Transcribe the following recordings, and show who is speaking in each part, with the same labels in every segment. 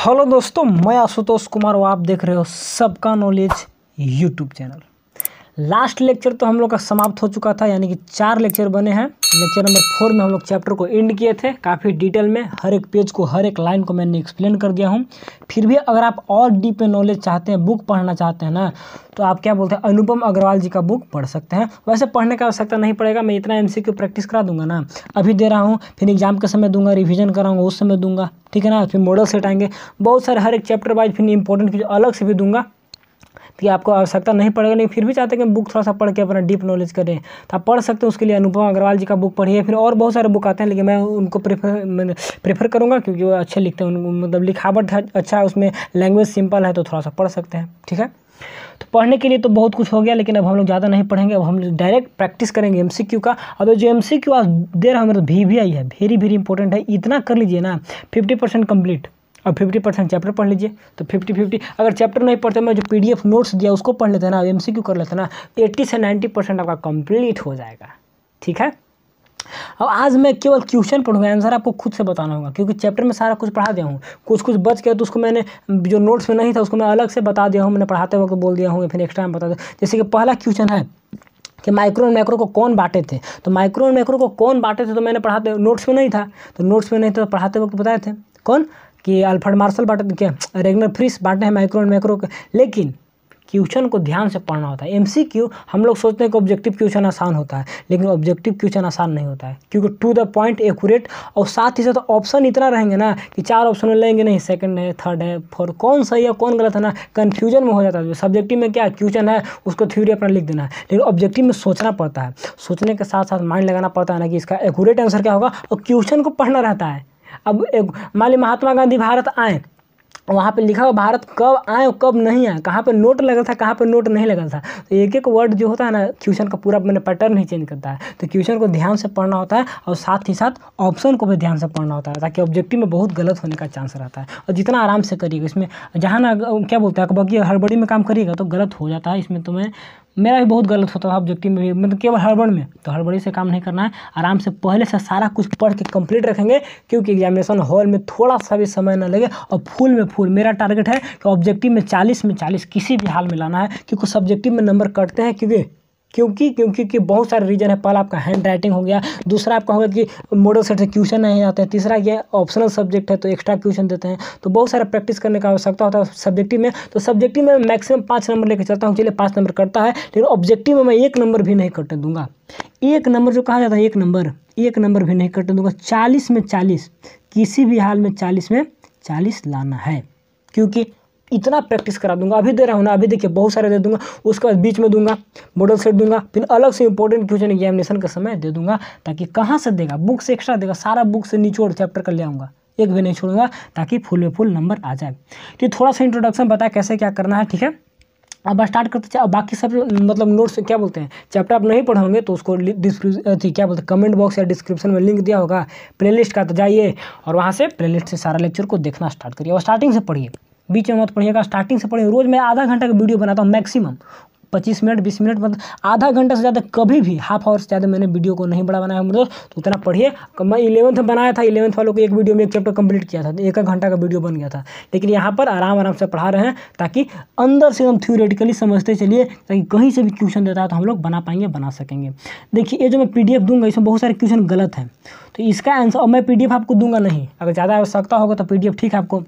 Speaker 1: hello दोस्तों मैं आशुतोष कुमार और आप देख रहे हो सबका knowledge YouTube channel last lecture तो हम लोग का समाप्त हो चुका था यानी कि चार लेक्चर बने हैं लेक्चर नंबर फोर में हम लोग चैप्टर को एंड किए थे काफ़ी डिटेल में हर एक पेज को हर एक लाइन को मैंने एक्सप्लेन कर दिया हूँ फिर भी अगर आप और डीप में नॉलेज चाहते हैं बुक पढ़ना चाहते हैं ना तो आप क्या बोलते हैं अनुपम अग्रवाल जी का बुक पढ़ सकते हैं वैसे पढ़ने का आवश्यकता नहीं पड़ेगा मैं इतना एम प्रैक्टिस करा दूंगा ना अभी दे रहा हूँ फिर एग्जाम के समय दूंगा रिविजन कराऊंगा उस समय दूंगा ठीक है ना फिर मॉडल सेट आएंगे बहुत सारे हर एक चैप्टर वाइज फिर इंपॉर्टेंट चीज़ अलग से भी दूंगा कि आपको आवश्यकता नहीं पड़ेगा लेकिन फिर भी चाहते हैं कि बुक थोड़ा सा पढ़ के अपना डीप नॉलेज करें तो आप पढ़ सकते हैं उसके लिए अनुपम अग्रवाल जी का बुक पढ़िए फिर और बहुत सारे बुक आते हैं लेकिन मैं उनको प्रेफर मैंने प्रेफर करूँगा क्योंकि वो अच्छे लिखते हैं मतलब लिखावट अच्छा है उसमें लैंग्वेज सिंपल है तो थोड़ा सा पढ़ सकते हैं ठीक है तो पढ़ने के लिए तो बहुत कुछ हो गया लेकिन अब हम लोग ज़्यादा नहीं पढ़ेंगे अब हम डायरेक्ट प्रैक्टिस करेंगे एम का अब जो एम आज दे रहा देर मेरा वी वी आई है वेरी वेरी इंपॉर्टेंट है इतना कर लीजिए ना फिफ्टी परसेंट कम्प्लीट और फिफ्टी परसेंट चैप्टर पढ़ लीजिए तो फिफ्टी फिफ्टी अगर चैप्टर नहीं पढ़ते मैं जो पी डी एफ नोट्स दिया उसको पढ़ लेते ना एम सी क्यू कर लेते ना एट्टी से नाइन्टी परसेंट आपका कंप्लीट हो जाएगा ठीक है अब आज मैं केवल क्वेश्चन पढ़ूंगा आंसर आपको खुद से बताना होगा क्योंकि चैप्टर में सारा कुछ पढ़ा दिया हूँ कुछ कुछ बच गया तो उसको मैंने जो नोट्स में नहीं था उसको मैं अलग से बता दिया हूँ मैंने पढ़ाते वक्त बोल दिया हूँ या फिर एक्स्ट्रा में बता दिया जैसे कि पहला क्वेश्चन है कि माइक्रो और मैक्रो को कौन बांटे थे तो माइक्रो और मैक्रो को कौन बांटे थे तो मैंने पढ़ाते नोट्स में नहीं था तो नोट्स में नहीं था तो पढ़ाते वक्त बताए थे कौन कि अल्फर्ड मार्शल बांट रेगुलर फ्रिस बांटने हैं माइक्रो एंड मैक्रो लेकिन क्वेश्चन को ध्यान से पढ़ना होता है एमसीक्यू हम लोग सोचते हैं कि ऑब्जेक्टिव क्वेश्चन आसान होता है लेकिन ऑब्जेक्टिव क्वेश्चन आसान नहीं होता है क्योंकि टू द पॉइंट एक्यूरेट और साथ ही साथ ऑप्शन इतना रहेंगे ना कि चार ऑप्शन लेंगे नहीं सेकंड है थर्ड है फोर्थ कौन सही है कौन गलत है ना कन्फ्यूजन में हो जाता है सब्जेक्टिव में क्या क्वेश्चन है उसको थ्योरी अपना लिख देना है लेकिन ऑब्जेक्टिव में सोचना पड़ता है सोचने के साथ साथ माइंड लगाना पड़ता है ना कि इसका एक्यूरेट आंसर क्या होगा और क्वेश्चन को पढ़ना रहता है अब एक मान ली महात्मा गांधी भारत आए वहाँ पे लिखा हुआ भारत कब आए और कब नहीं आए कहाँ पे नोट लगा था कहाँ पे नोट नहीं लगा था तो एक एक वर्ड जो होता है ना क्वेश्चन का पूरा मैंने पैटर्न ही चेंज करता है तो क्वेश्चन को ध्यान से पढ़ना होता है और साथ ही साथ ऑप्शन को भी ध्यान से पढ़ना होता है ताकि ऑब्जेक्टिव में बहुत गलत होने का चांस रहता है और जितना आराम से करिएगा इसमें जहाँ ना क्या बोलते हैं अकबकी हड़बड़ी में काम करिएगा तो गलत हो जाता है इसमें तुम्हें मेरा भी बहुत गलत होता था ऑब्जेक्टिव में मतलब केवल हड़बड़ में तो हड़बड़ी से काम नहीं करना है आराम से पहले से सारा कुछ पढ़ के कंप्लीट रखेंगे क्योंकि एग्जामिनेशन हॉल में थोड़ा सा भी समय ना लगे और फुल में फुल मेरा टारगेट है कि ऑब्जेक्टिव में चालीस में चालीस किसी भी हाल में लाना है क्योंकि सब्जेक्टिव में नंबर कटते हैं क्योंकि क्योंकि क्योंकि कि बहुत सारे रीज़न है पहला आपका हैंड राइटिंग हो गया दूसरा आपका होगा कि मॉडल सेट से क्वेश्चन नहीं आते हैं तीसरा ये ऑप्शनल सब्जेक्ट है तो एक्स्ट्रा क्वेश्चन देते हैं तो बहुत सारा प्रैक्टिस करने का आवश्यकता होता है सब्जेक्टिव में तो सब्जेक्टिव में मैक्सिमम पाँच नंबर लेकर चलता हूँ चलिए पाँच नंबर करता है लेकिन ऑब्जेक्टिव में मैं एक नंबर भी नहीं करने दूंगा एक नंबर जो कहा जाता है एक नंबर एक नंबर भी नहीं करने दूंगा चालीस में चालीस किसी भी हाल में चालीस में चालीस लाना है क्योंकि इतना प्रैक्टिस करा दूंगा अभी दे रहा हूँ ना अभी देखिए बहुत सारे दे दूंगा उसके बाद बीच में दूंगा मॉडल सेट दूंगा फिर अलग से इंपॉर्टेंट क्वेश्चन एग्जामिनेशन का समय दे दूंगा ताकि कहाँ से देगा बुक से एक्स्ट्रा देगा सारा बुक से निचोड़ चैप्टर कर ले आऊँगा एक भी नहीं छोड़ूंगा ताकि फुल में फुल नंबर आ जाए तो थोड़ा सा इंट्रोडक्शन बताया कैसे क्या करना है ठीक है अब स्टार्ट करते चाहे बाकी सब मतलब नोट्स क्या बोलते हैं चैप्टर आप नहीं पढ़ोगे तो उसको डिस्क्रिप्शन क्या बोलते हैं कमेंट बॉक्स या डिस्क्रिप्शन में लिंक दिया होगा प्लेलिस्ट का तो जाइए और वहाँ से प्लेलिस्ट से सारा लेक्चर को देखना स्टार्ट करिए और स्टार्टिंग से पढ़िए बीच में मत पढ़िएगा स्टार्टिंग से पढ़िए रोज़ मैं आधा घंटा का वीडियो बनाता हूँ मैक्सिमम पच्चीस मिनट बीस मिनट मतलब आधा घंटा से ज़्यादा कभी भी हाफ आवर से ज़्यादा मैंने वीडियो को नहीं बड़ा बनाया मतलब तो उतना पढ़िए मैं इलेवंथ बनाया था इलेवंथ वालों को एक वीडियो में एक चैप्टर कंप्लीट किया था तो एक घंटा का वीडियो बन गया था लेकिन यहाँ पर आराम आराम से पढ़ा रहे हैं ताकि अंदर से हम थ्योरेटिकली समझते चलिए ताकि कहीं से भी क्वेश्चन देता है तो हम लोग बना पाएंगे बना सकेंगे देखिए ये जो मैं पी दूंगा इसमें बहुत सारे क्वेश्चन गलत हैं तो इसका आंसर और मैं पी आपको दूंगा नहीं अगर ज़्यादा आवश्यकता होगा तो पी ठीक है आपको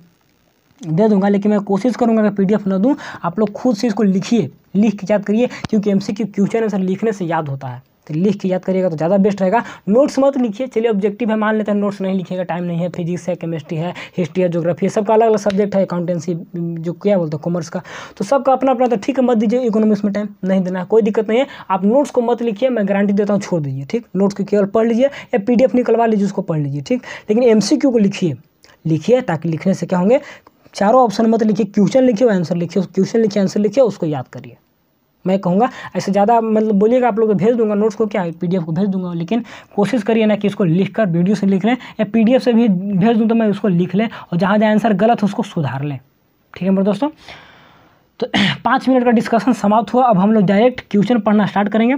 Speaker 1: दे दूंगा लेकिन मैं कोशिश करूंगा अगर पीडीएफ ना दूं आप लोग खुद से इसको लिखिए लिख के याद करिए क्योंकि एमसीक्यू क्वेश्चन आंसर लिखने से याद होता है तो लिख के याद करिएगा तो ज़्यादा बेस्ट रहेगा नोट्स मत लिखिए चलिए ऑब्जेक्टिव है मान लेते हैं नोट्स नहीं लिखिएगा टाइम नहीं है फिजिक्स है केमिस्ट्री है हिस्ट्री है जोग्राफी है सबका अलग अलग सब्जेक्ट है अकाउंटेंसी जो क्या बोलते हैं कॉमर्स का तो सबका अपना अपना तो ठीक है मत दीजिए इकोनॉमिक्स में टाइम नहीं देना कोई दिक्कत नहीं है आप नोट्स को मत लिखिए मैं गारंटी देता हूँ छोड़ दीजिए ठीक नोट्स को केवल पढ़ लीजिए या पी निकलवा लीजिए उसको पढ़ लीजिए ठीक लेकिन एम को लिखिए लिखिए ताकि लिखने से क्या होंगे चारों ऑप्शन मत लिखिए क्वेश्चन लिखिए आंसर लिखिए क्वेश्चन लिखिए आंसर लिखिए उसको याद करिए मैं कहूँगा ऐसे ज़्यादा मतलब बोलिएगा आप लोग को भेज दूंगा नोट्स को क्या पीडीएफ को भेज दूंगा लेकिन कोशिश करिए ना कि इसको लिख कर वीडियो से लिख लें या पी से भी भेज दूँ तो मैं उसको लिख लें और जहाँ जहाँ आंसर गलत उसको सुधार लें ठीक है मेरे दोस्तों तो पाँच मिनट का डिस्कशन समाप्त हुआ अब हम लोग डायरेक्ट क्वेश्चन पढ़ना स्टार्ट करेंगे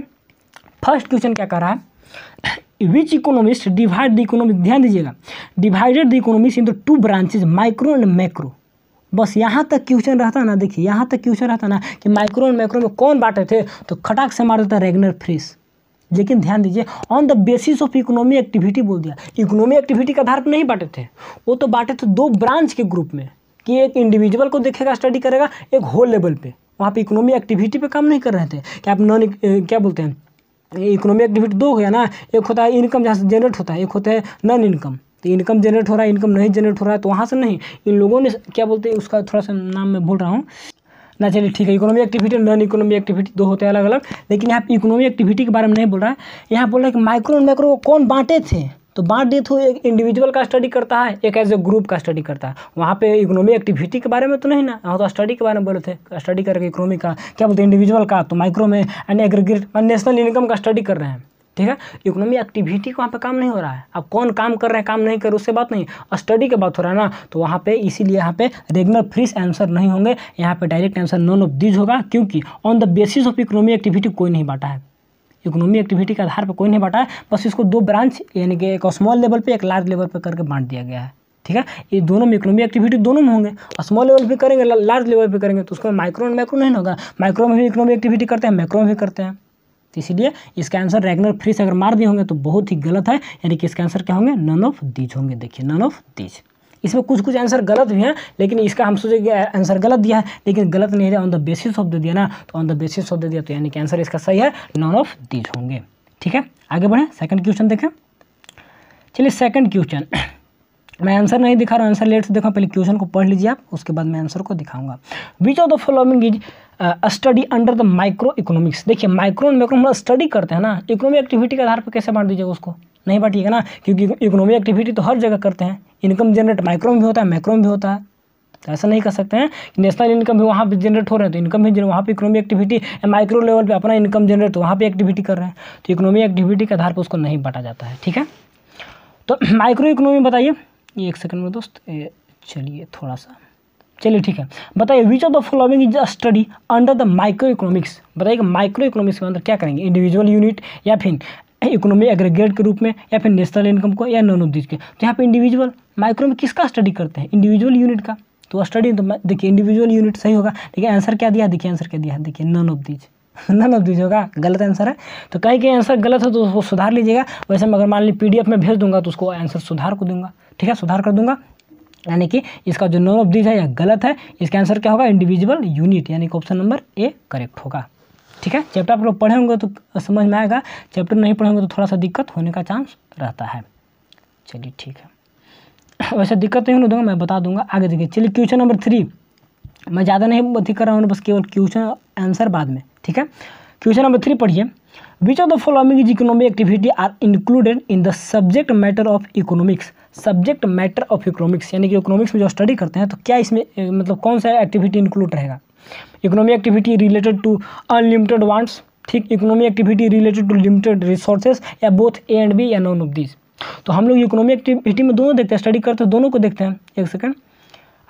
Speaker 1: फर्स्ट क्वेश्चन क्या कर रहा है which economist divide the economic ध्यान दीजिएगा divided the economics the two branches micro and macro बस यहाँ तक क्वेश्चन रहता ना देखिए यहाँ तक क्वेश्चन रहता ना कि माइक्रो माइक्रोन में कौन बांटे थे तो खटाक से मार देता रेगुलर फ्रिस लेकिन ध्यान दीजिए on the basis of economy activity बोल दिया इकोनॉमी एक्टिविटी के आधार पर नहीं बांटे थे वो तो बांटे थे दो ब्रांच के ग्रुप में कि एक इंडिविजुअल को देखेगा स्टडी करेगा एक होल लेवल पे वहाँ पे इकोनॉमी एक्टिविटी पे काम नहीं कर रहे थे क्या आप नॉन क्या बोलते हैं इकोनॉमी एक्टिविटी दो हो गया ना एक होता है इनकम जहाँ से जनरेट होता है एक होता है नॉन इनकम तो इनकम जनरेट हो रहा है इनकम नहीं जनरेट हो रहा है तो वहाँ से नहीं इन लोगों ने क्या बोलते हैं उसका थोड़ा सा नाम मैं बोल रहा हूँ ना चलिए ठीक है इकोनॉमिक एक्टिविटी और नॉन इकोनॉमिक एक्टिविटी दो होते हैं अलग अलग लेकिन यहाँ पे इकोनॉमिक एक्टिविटी के बारे में नहीं बोल रहा है यहाँ बोल रहा है कि माइक्रो एंड माइक्रो कौन बांटे थे तो बांट दिए तो एक इंडिविजुअल का स्टडी करता है एक एज ए ग्रुप का स्टडी करता है वहाँ पे इकोनॉमिक एक्टिविटी के बारे में तो नहीं ना वहाँ तो स्टडी के बारे में बोले थे स्टडी करके इकोनॉमी का क्या बोलते हैं इंडिविजुअल का तो माइक्रो में एंड एग्रीगेट नेशनल इनकम का स्टडी कर रहे हैं ठीक है इकोनॉमी एक्टिविटी वहाँ पे काम नहीं हो रहा है अब कौन काम कर रहे हैं काम नहीं कर उससे बात नहीं स्टडी की बात हो रहा है ना तो वहाँ पे इसीलिए यहाँ पे रेगुलर फ्रीस आंसर नहीं होंगे यहाँ पे direct answer none of these होगा क्योंकि on the basis of economy activity कोई नहीं बांटा है इकोनॉमी एक्टिविटी के आधार पर कोई नहीं बांटा है बस इसको दो ब्रांच यानी कि एक स्मॉल लेवल पर एक लार्ज लेवल पर करके बांट दिया गया है ठीक है ये दोनों में इकोनॉमी एक्टिविटी दोनों में होंगे और स्मॉल लेवल पर करेंगे लार्ज लेवल पर करेंगे तो उसमें माइक्रो एंड माइक्रो नहीं होगा माइक्रो में भी इकोनॉमी एक्टिविटी करते हैं माइक्रो में भी करते हैं तो इसलिए इसका आंसर रेगुलर फ्री से अगर मार दिए होंगे तो बहुत ही गलत है यानी कि इसके आंसर क्या होंगे नन ऑफ दीज होंगे देखिए नन ऑफ दीज इसमें कुछ कुछ आंसर गलत भी हैं लेकिन इसका हम सोचे आंसर गलत दिया है लेकिन गलत नहीं है ऑन द बेसिस ऑफ दे दिया ना तो ऑन द बेसिस ऑफ दे दिया तो यानी कि आंसर इसका सही है नॉन ऑफ दीज होंगे ठीक है आगे बढ़ें सेकंड क्वेश्चन देखें चलिए सेकंड क्वेश्चन मैं आंसर नहीं दिखा रहा हूँ आंसर लेट से देखा पहले क्वेश्चन को पढ़ लीजिए आप उसके बाद मैं आंसर को दिखाऊंगा which of the following is study under the microeconomics देखिए माइक्रो एंड माइक्रो हम लोग स्टडी करते हैं ना इकोनॉमिक एक्टिविटी के आधार पर कैसे बांट दीजिएगा उसको नहीं बांटिएगा ना क्योंकि इकोनॉमिक एक्टिविटी तो हर जगह करते हैं इनकम जनरेट माइक्रो में भी होता है माइक्रो में भी होता है तो ऐसा नहीं कर सकते हैं कि नेशनल इनकम भी वहाँ पर जनरेट हो रहे हैं तो इनकम भी वहाँ पर इकोनॉमिक एक्टिविटी या माइक्रो लेवल पर अपना इनकम जनरेट तो वहाँ पर एक्टिविटी कर रहे हैं तो इकोनॉमिक एक्टिविटी के आधार पर उसको नहीं बांटा जाता है ठीक है तो माइक्रो इकोनॉमी बताइए ये एक सेकंड में दोस्त चलिए थोड़ा सा चलिए ठीक है बताइए which of the following is a study under the microeconomics बताइए माइक्रो इकोनॉमिक्स के अंदर क्या करेंगे इंडिविजुअल यूनिट या फिर इकोनॉमी एग्रीगेट के रूप में या फिर नेशनल इनकम को या नॉन ऑफ के तो यहाँ पे इंडिविजुअल माइक्रो में किसका स्टडी करते हैं इंडिविजुअल यूनिट का तो स्टडी तो देखिए इंडिविजुअल यूनिट सही होगा देखिए आंसर क्या दिया देखिए आंसर क्या दिया देखिए none of these none of these होगा गलत आंसर है तो कहीं कहीं आंसर गलत हो तो उसको सुधार लीजिएगा वैसे मैं अगर मान ली पीडीएफ में भेज दूंगा तो उसको आंसर सुधार को दूंगा ठीक है सुधार कर दूंगा यानी कि इसका जो नोन ऑफ दिस है यह गलत है इसका आंसर क्या होगा इंडिविजुअल यूनिट यानी कि ऑप्शन नंबर ए करेक्ट होगा ठीक है चैप्टर आप लोग पढ़े होंगे तो समझ में आएगा चैप्टर नहीं पढ़े होंगे तो थोड़ा सा दिक्कत होने का चांस रहता है चलिए ठीक है वैसे दिक्कत नहीं होने दूंगा मैं बता दूंगा आगे देखिए चलिए क्वेश्चन नंबर थ्री मैं ज़्यादा नहीं अधिक कर रहा हूँ बस केवल क्वेश्चन आंसर बाद में ठीक है क्वेश्चन नंबर थ्री पढ़िए which of the following is economic activity are included in the subject matter of economics subject matter of economics यानी कि इकोनॉमिक्स में जो स्टडी करते हैं तो क्या इसमें मतलब कौन सा एक्टिविटी इंक्लूड रहेगा economic activity related to unlimited wants ठीक economic activity related to limited resources या बोथ ए एंड बी या नॉन ऑफ दिस तो हम लोग इकोनॉमिक एक्टिविटी में दोनों देखते हैं स्टडी करते हैं दोनों को देखते हैं एक second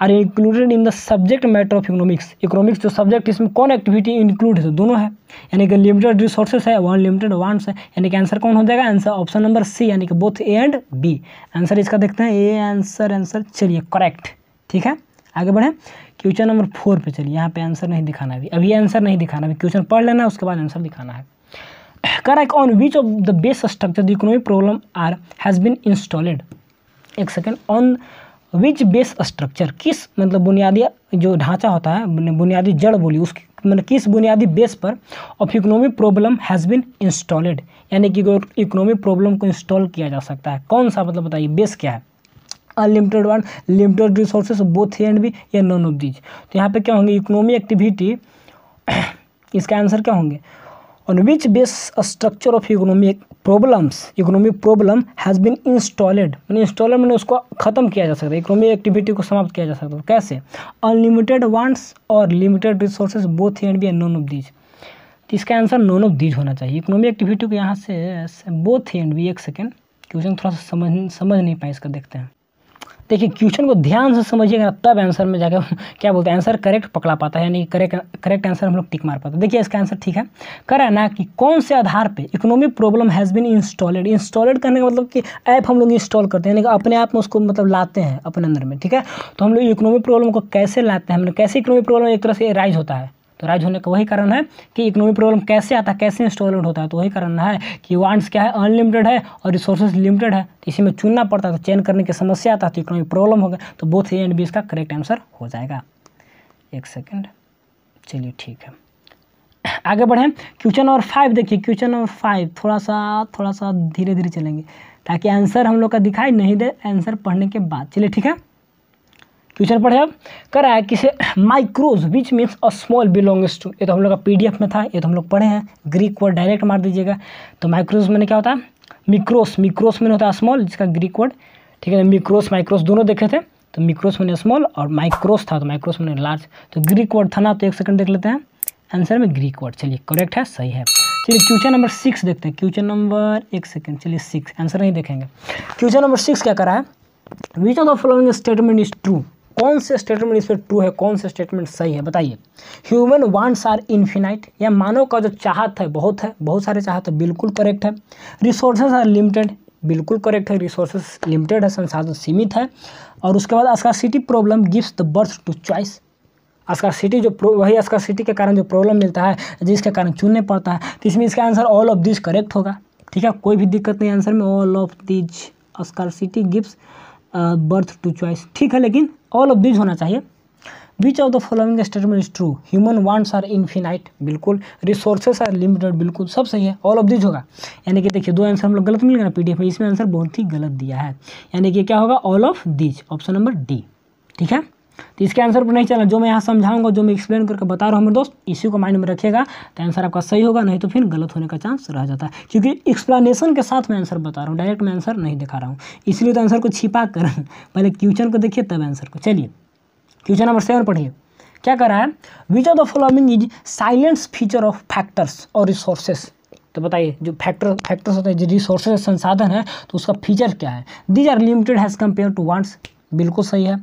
Speaker 1: are included in the subject matter of economics economics जो सब्जेक्ट इसमें कौन एक्टिविटी इंक्लूड है तो दोनों है यानी कि लिमिटेड रिसोर्सेस है वन लिमिटेड वांट्स है यानी कि आंसर कौन हो जाएगा आंसर ऑप्शन नंबर सी यानी कि both A and B answer इसका देखते हैं ए आंसर आंसर चलिए करेक्ट ठीक है आगे बढ़े क्वेश्चन नंबर फोर पे चलिए यहाँ पे आंसर नहीं दिखाना अभी अभी आंसर नहीं दिखाना अभी क्वेश्चन पढ़ लेना उसके बाद आंसर दिखाना है correct on which of the best structure the economic problem are has been installed एक second on which base structure किस मतलब बुनियादी जो ढांचा होता है बुनियादी जड़ बोली उसकी मतलब किस बुनियादी बेस पर of economic problem has been installed यानी कि इकोनॉमिक प्रॉब्लम को इंस्टॉल किया जा सकता है कौन सा मतलब बताइए बेस क्या है unlimited one limited resources both and भी या नॉन ऑफ दीज तो यहाँ पे क्या होंगे इकोनॉमी एक्टिविटी इसका आंसर क्या होंगे on which base a structure of economic problems economy problem has been installed मैंने इंस्टॉलेड मैंने उसको ख़त्म किया जा सकता है इकोनॉमिक एक्टिविटी को समाप्त किया जा सकता है कैसे अनलिमिटेड वांट्स और limited resources both and B and none of these तो इसका आंसर नॉन ऑफ दीज होना चाहिए इकोनॉमिक एक्टिविटी को यहाँ से बोथ एंड बी एक सेकेंड क्वेश्चन थोड़ा सा समझ समझ नहीं पाए इसका देखते हैं देखिए क्वेश्चन को ध्यान से समझिएगा तब आंसर में जाकर क्या बोलते हैं आंसर करेक्ट पकड़ा पाता है यानी करेक्ट करेक्ट आंसर हम लोग टिक मार पाते हैं देखिए इसका आंसर ठीक है करा ना कि कौन से आधार पे economic problem has been installed installed करने का मतलब कि ऐप हम लोग इंस्टॉल करते हैं यानी अपने आप में उसको मतलब लाते हैं अपने अंदर में ठीक है तो हम लोग इकोनॉमिक प्रॉब्लम को कैसे लाते हैं हम लोग कैसे इकोनॉमिक प्रॉब्लम एक तरह से राइज होता है तो राइज होने का वही कारण है कि इकोनॉमिक प्रॉब्लम कैसे आता है कैसे इंस्टॉलमेंट होता है तो वही कारण है कि वांट्स क्या है अनलिमिटेड है और रिसोर्सेज लिमिटेड है तो इसी में चुनना पड़ता है तो चेंज करने की समस्या आता है तो इकोनॉमिक प्रॉब्लम होगा तो बोथ ए एंड बी इसका करेक्ट आंसर हो जाएगा एक सेकेंड चलिए ठीक है आगे बढ़ें क्वेश्चन नंबर फाइव देखिए क्वेश्चन नंबर फाइव थोड़ा सा थोड़ा सा धीरे धीरे चलेंगे ताकि आंसर हम लोग का दिखाई नहीं दे आंसर पढ़ने के बाद चलिए ठीक है क्वेश्चन पढ़े अब करा है किसे micros which means a small belongs to ये तो हम लोग का पीडीएफ में था ये तो हम लोग पढ़े हैं ग्रीक वर्ड डायरेक्ट मार दीजिएगा तो माइक्रोज मैंने क्या होता है मिक्रोस मिक्रोस मैंने होता है स्मॉल जिसका ग्रीक वर्ड ठीक है मिक्रोस माइक्रोस दोनों देखे थे तो मिक्रोस मैंने स्मॉल और माइक्रोस था तो माइक्रोस मैंने लार्ज तो ग्रीक वर्ड था ना तो एक सेकंड देख लेते हैं आंसर में ग्रीक वर्ड चलिए करेक्ट है सही है चलिए क्वेश्चन नंबर सिक्स देखते हैं क्वेश्चन नंबर एक सेकंड चलिए सिक्स आंसर नहीं देखेंगे क्वेश्चन नंबर सिक्स क्या करा है which of the following statement is true कौन से स्टेटमेंट इसमें ट्रू है कौन से स्टेटमेंट सही है बताइए ह्यूमन वांट्स आर इन्फिनाइट या मानव का जो चाहत है बहुत है बहुत सारे चाहत है बिल्कुल करेक्ट है रिसोर्सेज आर लिमिटेड बिल्कुल करेक्ट है रिसोर्सेज लिमिटेड है संसाधन सीमित है और उसके बाद city problem gives the birth to choice city जो वही सिटी के कारण जो प्रॉब्लम मिलता है जिसके कारण चुनने पड़ता है तो इसमें इसका answer all of this correct होगा ठीक है कोई भी दिक्कत नहीं आंसर में all of these city gives birth to choice ठीक है लेकिन ऑल ऑफ दीज होना चाहिए which of the following statement is true human wants are infinite बिल्कुल रिसोर्सेस आर लिमिटेड बिल्कुल सब सही है ऑल ऑफ दिज होगा यानी कि देखिए दो आंसर हम लोग गलत मिल गए ना पीडीएफ में इसमें आंसर बहुत ही गलत दिया है यानी कि क्या होगा all of these option number D ठीक है तो इसके आंसर पर नहीं चलना जो मैं यहाँ समझाऊंगा जो मैं एक्सप्लेन करके बता रहा हूँ मेरे दोस्त इसी को माइंड में रखिएगा तो आंसर आपका सही होगा नहीं तो फिर गलत होने का चांस रह जाता है क्योंकि एक्सप्लेनेशन के साथ मैं आंसर बता रहा हूँ डायरेक्ट मैं आंसर नहीं दिखा रहा हूँ इसलिए तो आंसर को छिपा कर पहले क्वेश्चन को देखिए तब आंसर को चलिए क्वेश्चन नंबर सेवन पढ़िए क्या कर रहा है which of the following is salient feature of factors और रिसोर्सेस तो बताइए जो फैक्टर फैक्टर्स होते हैं जो रिसोर्सेज संसाधन है तो उसका फीचर क्या है these are limited has compare to wants बिल्कुल सही है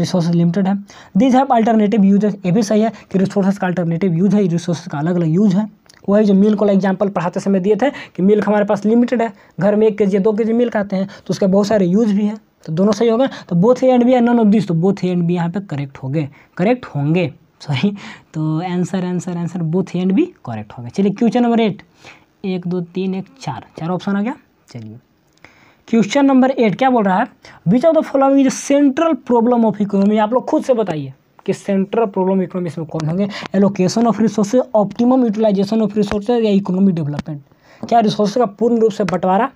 Speaker 1: रिसोर्सेज लिमिटेड है दिस हैव अल्टरनेटिव यूजेस ये भी सही है कि रिसोर्सेज का अल्टरनेटिव यूज है रिसोर्सेज का अलग अलग यूज है वही जो मिल्क वाला एग्जाम्पल पढ़ाते समय दिए थे कि मिल्क हमारे पास लिमिटेड है घर में एक के जी दो के जी मिल्क आते हैं तो उसके बहुत सारे यूज भी हैं तो दोनों सही हो गए तो both A and B none of this तो बोथ ए एंड बी यहाँ पे करेक्ट हो गए करेक्ट होंगे सॉरी तो answer answer answer both A and B correct हो गए चलिए क्वेश्चन नंबर एट एक दो तीन एक चार चार ऑप्शन आ गया चलिए क्वेश्चन नंबर एट क्या बोल रहा है which of the following is central problem of economy आप लोग खुद से बताइए कि सेंट्रल प्रॉब्लम इकोनॉमी इसमें कौन होंगे allocation of resources optimum utilization of resources या इकोनॉमिक डेवलपमेंट क्या रिसोर्स का पूर्ण रूप से बंटवारा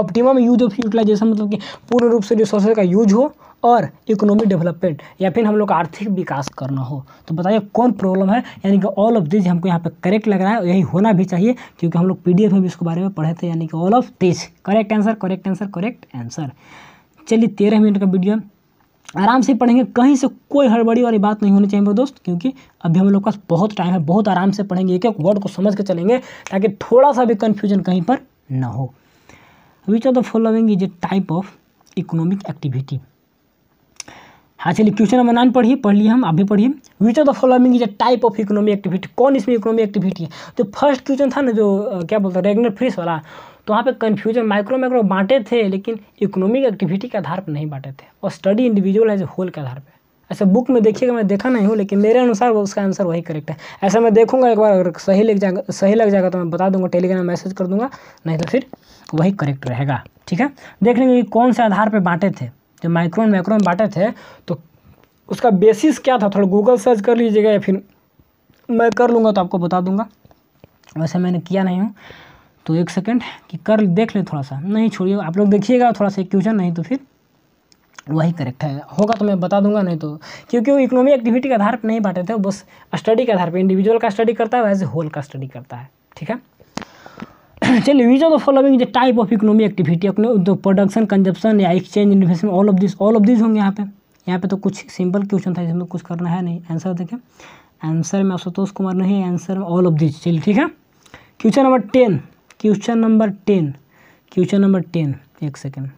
Speaker 1: ऑप्टिमम यूज ऑफ यूटिलाइजेशन मतलब कि पूर्ण रूप से रिसोर्सेज का यूज हो और इकोनॉमिक डेवलपमेंट या फिर हम लोग का आर्थिक विकास करना हो तो बताइए कौन प्रॉब्लम है यानी कि ऑल ऑफ दिस हमको यहाँ पे करेक्ट लग रहा है यही होना भी चाहिए क्योंकि हम लोग पी में भी इसके बारे में पढ़े थे यानी कि all of this correct answer correct answer correct answer चलिए तेरह मिनट का वीडियो आराम से पढ़ेंगे कहीं से कोई हड़बड़ी वाली बात नहीं होनी चाहिए मेरे दोस्त क्योंकि अभी हम लोग पास बहुत टाइम है बहुत आराम से पढ़ेंगे एक एक वर्ड को समझ के चलेंगे ताकि थोड़ा सा भी कन्फ्यूजन कहीं पर ना हो which are the following is a type of economic activity हाँ चलिए क्वेश्चन नंबर नाइन पढ़िए पढ़ लिए हम आप भी पढ़िए which of the following is a type of economy activity कौन इसमें इकोनॉमी एक्टिविटी है जो फर्स्ट क्वेश्चन था ना जो क्या बोलते हैं रेगुलर फ्रेश वाला तो वहाँ पे कन्फ्यूजन माइक्रो माइक्रो बांटे थे लेकिन इकोनॉमिक एक्टिविटी के आधार पर नहीं बांटे थे और study individual as a whole के आधार पर ऐसा बुक में देखिएगा मैं देखा नहीं हूँ लेकिन मेरे अनुसार वो उसका आंसर वही करेक्ट है ऐसा मैं देखूंगा एक बार अगर सही लग जाएगा सही लग जाएगा तो मैं बता दूंगा टेलीग्राम मैसेज कर दूंगा नहीं तो फिर वही करेक्ट रहेगा ठीक है देख लेंगे कौन से आधार पर बांटे थे जो माइक्रोन माइक्रोन बांटे थे तो उसका बेसिस क्या था थोड़ा गूगल सर्च कर लीजिएगा या फिर मैं कर लूँगा तो आपको बता दूँगा वैसे मैंने किया नहीं हूँ तो एक सेकेंड कि कर देख ले थोड़ा सा नहीं छोड़िए आप लोग देखिएगा थोड़ा सा क्वेश्चन नहीं तो फिर वही करेक्ट है होगा तो मैं बता दूंगा नहीं तो क्योंकि वो इकोनॉमी एक्टिविटी के आधार पर नहीं बांटे थे बस स्टडी के आधार पर इंडिविजुअल का स्टडी करता है वैसे होल का स्टडी करता है ठीक है चलिए the following following type of economy activity अपने प्रोडक्शन कंजप्शन या exchange investment all of this all of this होंगे यहाँ पे यहाँ पे तो कुछ सिंपल क्वेश्चन था इसमें तो कुछ करना है नहीं आंसर देखें आंसर में आशुतोष कुमार नहीं आंसर में ऑल ऑफ दिस चलिए ठीक है question number ten question number ten question number ten एक सेकेंड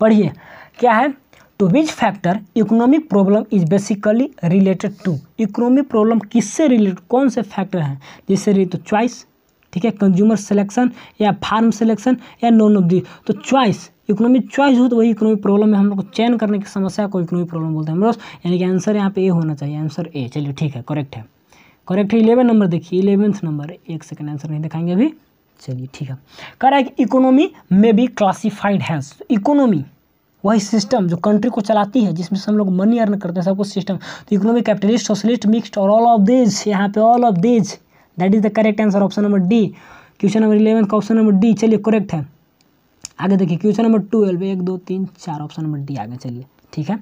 Speaker 1: पढ़िए क्या है to which factor economic problem is basically related to economic problem किससे रिलेटेड कौन से फैक्टर हैं जिससे रिलेटेड तो चॉइस ठीक है कंज्यूमर सिलेक्शन या फार्म सिलेक्शन या नॉन ऑफ दी तो चॉइस इकोनॉमिक चॉइस हो तो वही इकोनॉमिक प्रॉब्लम है हम लोग को चयन करने की समस्या को इकोनॉमिक प्रॉब्लम बोलते हैं हम लोग यानी कि आंसर यहाँ पे ए होना चाहिए आंसर ए चलिए ठीक है करेक्ट है करेक्ट है इलेवन नंबर देखिए इलेवेंथ नंबर एक सेकेंड आंसर नहीं दिखाएंगे अभी चलिए ठीक है कह रहा है कि इकोनॉमी में भी क्लासीफाइड है इकोनॉमी वही सिस्टम जो कंट्री को चलाती है जिसमें से हम लोग मनी अर्न करते हैं सब कुछ सिस्टम तो इकोनॉमी कैपिटलिस्ट सोशलिस्ट मिक्सड और ऑल ऑफ देज यहाँ पे all of these that is the correct answer option number D question number eleven का ऑप्शन नंबर डी चलिए करेक्ट है आगे देखिए क्वेश्चन नंबर ट्वेल्व एक दो तीन चार ऑप्शन नंबर डी आगे चलिए ठीक है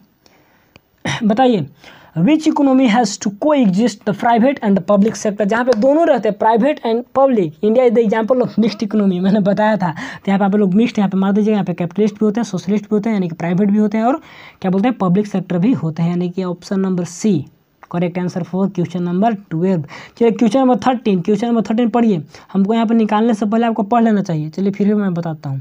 Speaker 1: बताइए which economy has to coexist the private and the public sector जहाँ पे दोनों रहते हैं private and public India is the example of mixed economy मैंने बताया था तो यहाँ पे आप लोग मिक्सड यहाँ पे मार दीजिए यहाँ पे कैपिटलिस्ट भी होते हैं सोशलिस्ट भी होते हैं यानी कि प्राइवेट भी होते हैं और क्या बोलते हैं पब्लिक सेक्टर भी होते हैं यानी कि option number C correct answer four question number twelve चलिए question number thirteen question number thirteen पढ़िए हमको यहाँ पर निकालने से पहले आपको पढ़ लेना चाहिए चलिए फिर भी मैं बताता हूँ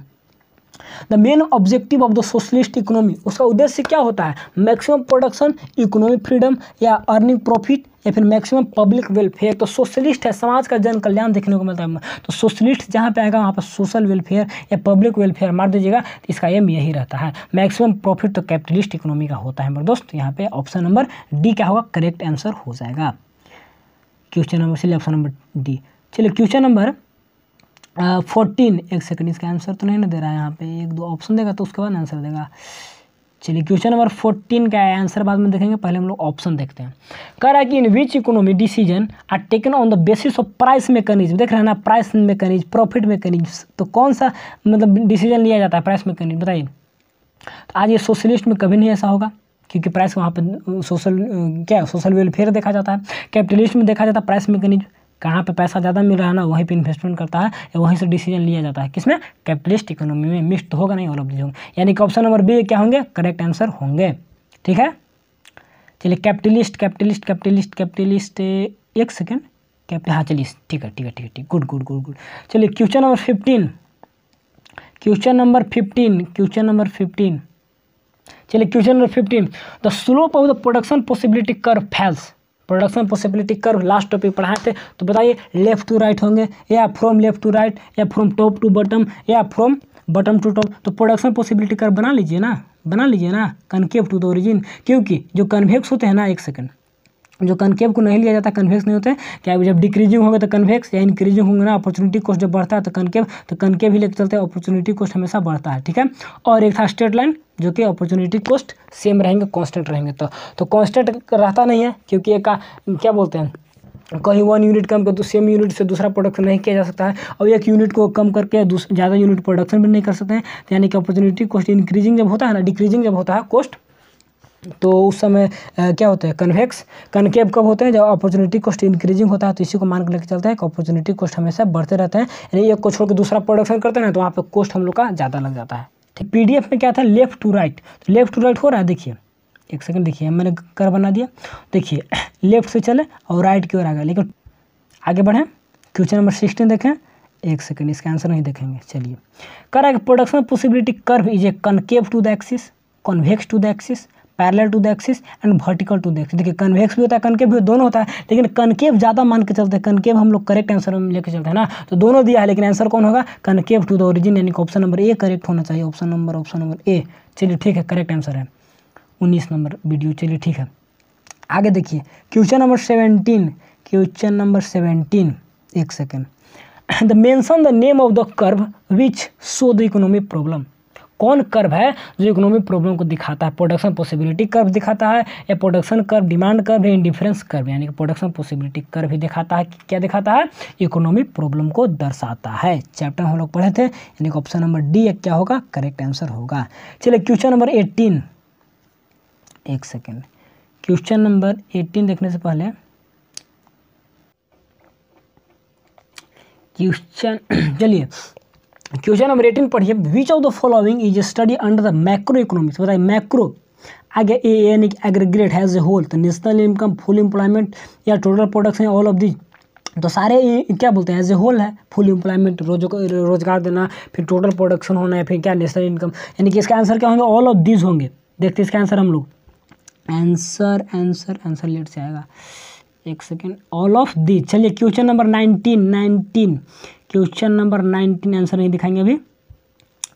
Speaker 1: the main objective of the socialist economy उसका उद्देश्य क्या होता है मैक्सिमम प्रोडक्शन इकोनॉमिक फ्रीडम या अर्निंग प्रॉफिट या फिर मैक्सिमम पब्लिक वेलफेयर तो सोशलिस्ट है समाज का जन कल्याण देखने को मिलता है तो सोशलिस्ट जहाँ पे आएगा वहाँ पर सोशल वेलफेयर या पब्लिक वेलफेयर मार दीजिएगा तो इसका एम यही रहता है मैक्सिमम प्रॉफिट तो कैपिटलिस्ट इकोनॉमी का होता है मेरे दोस्त यहाँ पे ऑप्शन नंबर डी क्या होगा करेक्ट आंसर हो जाएगा क्वेश्चन नंबर चलिए ऑप्शन नंबर डी चलिए क्वेश्चन नंबर फोर्टीन एक सेकेंड इसका आंसर तो नहीं ना दे रहा है यहाँ पे एक दो ऑप्शन देगा तो उसके बाद आंसर देगा चलिए क्वेश्चन नंबर फोर्टीन का है आंसर बाद में देखेंगे पहले हम लोग ऑप्शन देखते हैं कह रहा है कि in which economy decision are taken on the basis of price mechanism देख रहे हैं ना प्राइस मैकेनिज्म प्रॉफिट मेकनिज्म तो कौन सा मतलब डिसीजन लिया जाता है प्राइस मैकेनिज्म बताइए तो आज ये सोशलिस्ट में कभी नहीं ऐसा होगा क्योंकि प्राइस वहाँ पर सोशल क्या सोशल वेलफेयर देखा जाता है कैपिटलिस्ट में देखा जाता है प्राइस मेकनिज्म कहाँ पे पैसा ज़्यादा मिल रहा है ना वहीं पे इन्वेस्टमेंट करता है या वहीं से डिसीजन लिया जाता है किसमें कैपिटलिस्ट इकोनॉमी में मिक्स होगा नहीं ऑल ऑफ दीजिए यानी कि ऑप्शन नंबर बी क्या होंगे करेक्ट आंसर होंगे ठीक है चलिए कैपिटलिस्ट कैपिटलिस्ट कैपिटलिस्ट कैपिटलिस्ट एक सेकेंड कैप्ट हाँ चलिए ठीक है ठीक है ठीक है ठीक गुड गुड गुड गुड चलिए question number fifteen question number fifteen question number fifteen चलिए question number fifteen the slope of the production possibility curve falls production possibility curve last topic पढ़ाए थे तो बताइए लेफ्ट टू राइट होंगे या from left to right या from top to bottom या from bottom to top तो production possibility curve बना लीजिए ना बना लीजिए ना कन्केव टू द ओरिजिन क्योंकि जो कन्वेक्स होते हैं ना एक सेकंड जो कन्केव को नहीं लिया जाता कन्वेक्स नहीं होते क्या जब डिक्रीजिंग होगा तो कन्वेक्स या इंक्रीजिंग होंगे ना अपॉर्चुनिटी कोस्ट जब बढ़ता है तो कन्केव तो कन्केव ही लेकर चलते हैं अपॉर्चुनिटी कोस्ट हमेशा बढ़ता है ठीक है और एक था स्ट्रेट लाइन जो कि अपॉर्चुनिटी कॉस्ट सेम रहेंगे कांस्टेंट रहेंगे तो तो कांस्टेंट रहता नहीं है क्योंकि एक का क्या बोलते हैं कहीं वन यूनिट कम कर तो सेम यूनिट से दूसरा प्रोडक्शन नहीं किया जा सकता है और एक यूनिट को कम करके ज़्यादा यूनिट प्रोडक्शन भी नहीं कर सकते हैं तो यानी कि अपॉर्चुनिटी कॉस्ट इंक्रीजिंग जब होता है ना डिक्रीजिंग जब होता है कॉस्ट तो उस समय आ, क्या होता है कन्वेक्स कनकेब कब होते हैं जब अपॉर्चुनिटी कॉस्ट इंक्रीजिंग होता है तो इसी को मान के लेकर चलते हैं कि अपॉर्चुनिटी कॉस्ट हमेशा बढ़ते रहते हैं यानी एक को छोड़ के दूसरा प्रोडक्शन करते हैं तो वहाँ पर कॉस्ट हम लोग का ज़्यादा लग जाता है ठीक तो एफ में क्या था लेफ्ट टू राइट तो लेफ्ट टू राइट हो रहा है देखिए एक सेकंड देखिए मैंने कर बना दिया देखिए लेफ्ट से चले और राइट की ओर आ गया लेकिन आगे बढ़ें क्वेश्चन नंबर सिक्सटीन देखें एक सेकंड इसका आंसर नहीं देखेंगे चलिए कर आगे production possibility curve is a concave to the axis convex to the axis parallel to the axis and vertical to the axis देखिए कन्वेक्स भी होता है कनकेव भी दोनों होता है लेकिन कनकेव ज़्यादा मान के चलते हैं कनकेव हम लोग करेक्ट आंसर में लेके चलते हैं ना तो दोनों दिया है लेकिन आंसर कौन होगा कनकेव टू द ओरिजिन यानी कि ऑप्शन नंबर ए करेक्ट होना चाहिए option number option number A चलिए ठीक है करेक्ट आंसर है उन्नीस नंबर वीडियो चलिए ठीक है आगे देखिए question number seventeen question number seventeen एक second the mention the name of the curve which show the economic problem कौन कर्व है जो इकोनॉमिक प्रॉब्लम को दिखाता है प्रोडक्शन पॉसिबिलिटी कर्व दिखाता है या प्रोडक्शन कर्व डिमांड कर्व या इंडिफरेंस कर्व यानी कि प्रोडक्शन पॉसिबिलिटी कर्व ही दिखाता है क्या दिखाता है इकोनॉमिक प्रॉब्लम को दर्शाता है चैप्टर हम लोग पढ़े थे यानी कि ऑप्शन नंबर डी क्या होगा करेक्ट आंसर होगा चलिए क्वेश्चन नंबर एट्टीन एक सेकेंड क्वेश्चन नंबर एट्टीन देखने से पहले क्वेश्चन चलिए क्वेश्चन नंबर एटीन पढ़िए which of the following is study under the macro economics बताइए मैक्रो आगे ए यानी कि एग्रीग्रेट हैज़ ए होल तो नेशनल इनकम फुल इंप्लॉयमेंट या total production all of this तो सारे क्या बोलते हैं एज ए होल है फुल इंप्लॉयमेंट रोज रोजगार देना फिर टोटल प्रोडक्शन होना है फिर क्या नेशनल इनकम यानी कि इसका आंसर क्या होंगे ऑल ऑफ दिस होंगे देखते हैं इसका आंसर हम लोग आंसर आंसर आंसर लेट से आएगा एक सेकेंड ऑल ऑफ दिस चलिए question number nineteen nineteen question number nineteen answer नहीं दिखाएंगे अभी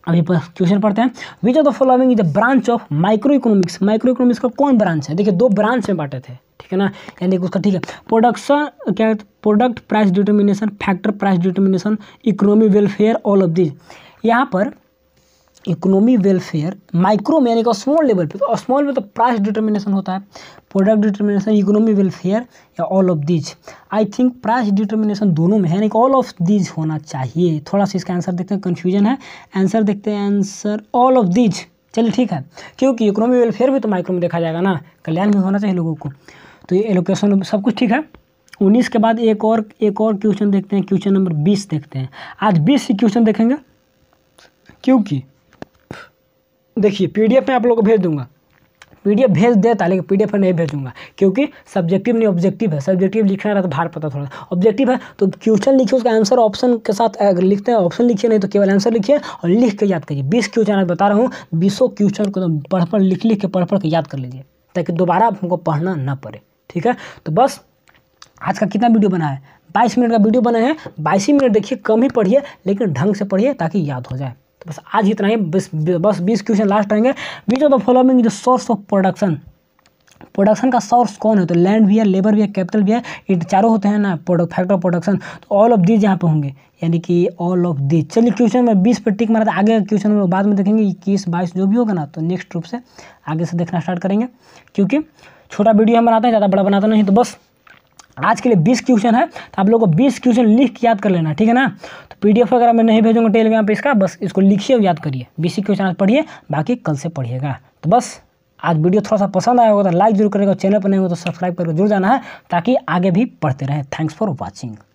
Speaker 1: अभी क्वेश्चन पढ़ते हैं which of the following is the branch of micro economics micro economics का कौन ब्रांच है देखिए दो ब्रांच में बांटे थे ठीक है ना यानी उसका ठीक है प्रोडक्शन क्या product price determination factor price determination economy welfare all of this यहाँ पर इकोनॉमी वेलफेयर माइक्रो में यानी कि स्मॉल लेवल पे तो स्मॉल में तो प्राइस डिटर्मिनेशन होता है प्रोडक्ट डिटर्मिनेशन इकोनॉमी वेलफेयर या all of these I think price determination दोनों में है यानी कि ऑल ऑफ दीज होना चाहिए थोड़ा सा इसका आंसर देखते हैं कन्फ्यूजन है आंसर देखते हैं आंसर ऑल ऑफ दीज चलिए ठीक है क्योंकि इकोनॉमी वेलफेयर भी तो माइक्रो में देखा जाएगा ना कल्याण भी होना चाहिए लोगों को तो ये एलोकेशन सब कुछ ठीक है उन्नीस के बाद एक और एक और क्वेश्चन देखते हैं क्वेश्चन नंबर बीस देखते हैं आज बीस ही क्वेश्चन देखेंगे क्योंकि देखिए पीडीएफ में आप लोग को भेज दूंगा पीडीएफ भेज देता है लेकिन पीडीएफ में नहीं भेजूंगा क्योंकि सब्जेक्टिव नहीं ऑब्जेक्टिव है सब्जेक्टिव लिखना रहता भार तो पता थोड़ा ऑब्जेक्टिव है तो क्वेश्चन लिखिए उसका आंसर ऑप्शन के साथ लिखते हैं ऑप्शन लिखिए नहीं तो केवल आंसर लिखिए और लिख के याद करिए बीस क्वेश्चन आज बता रहा हूँ बीसों क्वेश्चन को तो पढ़ पढ़ लिख लिख के पढ़ पढ़ के याद कर लीजिए ताकि दोबारा हमको पढ़ना न पड़े ठीक है तो बस आज का कितना वीडियो बना है बाईस मिनट का वीडियो बनाए हैं बाईस ही मिनट देखिए कम ही पढ़िए लेकिन ढंग से पढ़िए ताकि याद हो जाए बस आज इतना ही बस बस बीस क्वेश्चन लास्ट आएंगे which of the following is source of production production का सोर्स कौन है तो लैंड भी है लेबर भी है कैपिटल भी है ये चारों होते हैं ना प्रोडक्ट फैक्ट्री ऑफ प्रोडक्शन तो ऑल ऑफ दीज यहाँ पे होंगे यानी कि ऑल ऑफ दीज चलिए क्वेश्चन में बीस पर टिक मारा था आगे क्वेश्चन में बाद में देखेंगे इक्कीस बाईस जो भी होगा ना तो नेक्स्ट रूप से आगे से देखना स्टार्ट करेंगे क्योंकि छोटा वीडियो हम बनाते हैं ज़्यादा बड़ा बनाते नहीं तो बस आज के लिए बीस क्वेश्चन है तो आप लोगों को बीस क्वेश्चन लिख के याद कर लेना ठीक है ना तो पीडीएफ वगैरह मैं नहीं भेजूंगा टेलीग्राम पे इसका बस इसको लिखिए और याद करिए बीस क्वेश्चन आज पढ़िए बाकी कल से पढ़िएगा तो बस आज वीडियो थोड़ा सा पसंद आया होगा तो लाइक जरूर करेगा चैनल पर नहीं हो तो सब्सक्राइब करके जरूर जाना है ताकि आगे भी पढ़ते रहें थैंक्स फॉर वॉचिंग